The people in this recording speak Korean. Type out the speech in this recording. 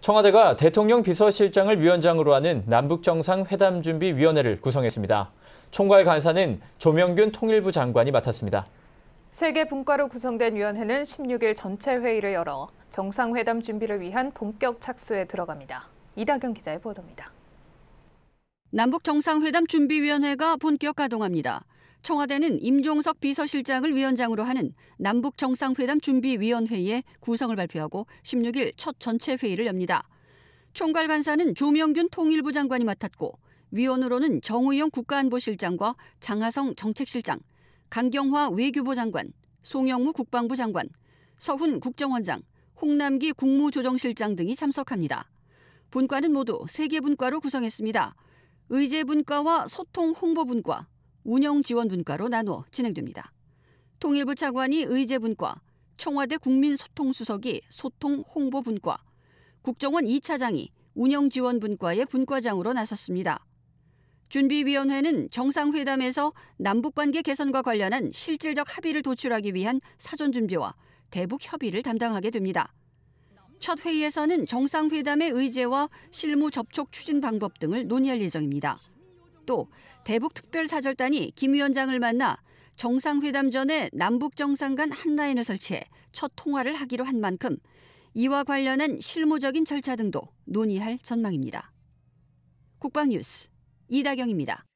청와대가 대통령 비서실장을 위원장으로 하는 남북정상회담준비위원회를 구성했습니다. 총괄 간사는 조명균 통일부 장관이 맡았습니다. 세계 분과로 구성된 위원회는 16일 전체 회의를 열어 정상회담 준비를 위한 본격 착수에 들어갑니다. 이다경 기자의 보도입니다. 남북정상회담 준비위원회가 본격 가동합니다. 청와대는 임종석 비서실장을 위원장으로 하는 남북정상회담 준비위원회의 구성을 발표하고 16일 첫 전체 회의를 엽니다. 총괄 간사는 조명균 통일부 장관이 맡았고 위원으로는 정우영 국가안보실장과 장하성 정책실장, 강경화 외교부 장관, 송영무 국방부 장관, 서훈 국정원장, 홍남기 국무조정실장 등이 참석합니다. 분과는 모두 세 개 분과로 구성했습니다. 의제분과와 소통 홍보분과, 운영 지원 분과로 나누어 진행됩니다. 통일부 차관이 의제 분과, 청와대 국민소통수석이 소통 홍보 분과, 국정원 2차장이 운영 지원 분과의 분과장으로 나섰습니다. 준비위원회는 정상회담에서 남북관계 개선과 관련한 실질적 합의를 도출하기 위한 사전 준비와 대북 협의를 담당하게 됩니다. 첫 회의에서는 정상회담의 의제와 실무 접촉 추진 방법 등을 논의할 예정입니다. 또 대북특별사절단이 김 위원장을 만나 정상회담 전에 남북 정상 간 한라인을 설치해 첫 통화를 하기로 한 만큼 이와 관련한 실무적인 절차 등도 논의할 전망입니다. 국방뉴스 이다경입니다.